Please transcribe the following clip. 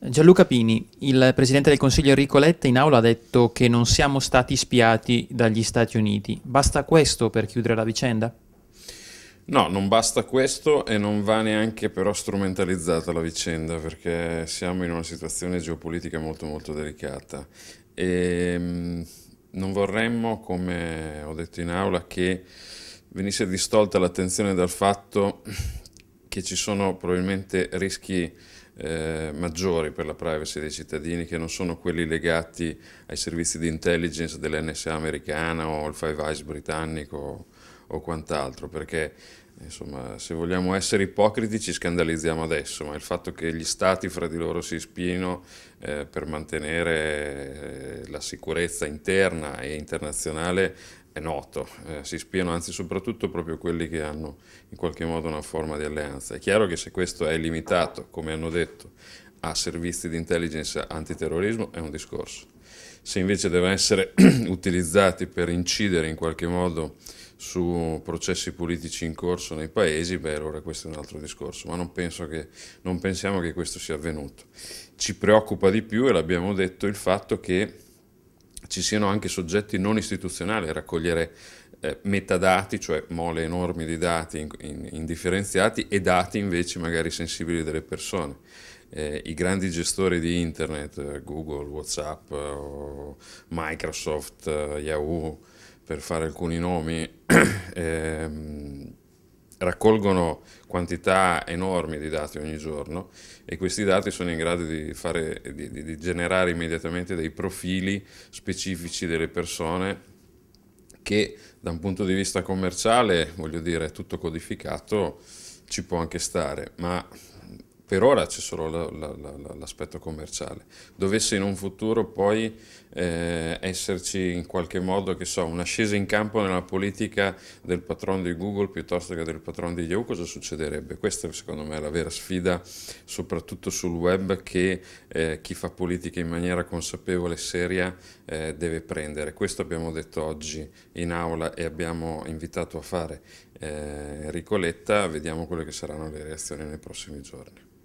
Gianluca Pini, il presidente del Consiglio Enrico Letta in aula ha detto che non siamo stati spiati dagli Stati Uniti. Basta questo per chiudere la vicenda? No, non basta questo e non va neanche però strumentalizzata la vicenda perché siamo in una situazione geopolitica molto molto delicata e ehm, non vorremmo, come ho detto in aula, che venisse distolta l'attenzione dal fatto che ci sono probabilmente rischi eh, maggiori per la privacy dei cittadini che non sono quelli legati ai servizi di intelligence dell'NSA americana o il Five Eyes britannico o, o quant'altro, perché insomma, se vogliamo essere ipocriti ci scandalizziamo adesso, ma il fatto che gli stati fra di loro si spino eh, per mantenere eh, la sicurezza interna e internazionale è noto, eh, si spiano anzi soprattutto proprio quelli che hanno in qualche modo una forma di alleanza. È chiaro che se questo è limitato, come hanno detto, a servizi di intelligence antiterrorismo è un discorso. Se invece devono essere utilizzati per incidere in qualche modo su processi politici in corso nei paesi, beh allora questo è un altro discorso, ma non, che, non pensiamo che questo sia avvenuto. Ci preoccupa di più, e l'abbiamo detto, il fatto che ci siano anche soggetti non istituzionali a raccogliere eh, metadati, cioè mole enormi di dati indifferenziati e dati invece magari sensibili delle persone. Eh, I grandi gestori di internet, eh, Google, Whatsapp, eh, Microsoft, eh, Yahoo, per fare alcuni nomi, ehm, raccolgono quantità enormi di dati ogni giorno e questi dati sono in grado di, fare, di, di, di generare immediatamente dei profili specifici delle persone che da un punto di vista commerciale, voglio dire, tutto codificato ci può anche stare, ma per ora c'è solo la, la, la, l'aspetto commerciale. Dovesse in un futuro poi eh, esserci in qualche modo, che so, una scesa in campo nella politica del patron di Google piuttosto che del patron di Yahoo, cosa succederebbe? Questa secondo me è la vera sfida, soprattutto sul web, che eh, chi fa politica in maniera consapevole e seria eh, deve prendere. Questo abbiamo detto oggi in aula e abbiamo invitato a fare eh, Enrico Letta, vediamo quelle che saranno le reazioni nei prossimi giorni.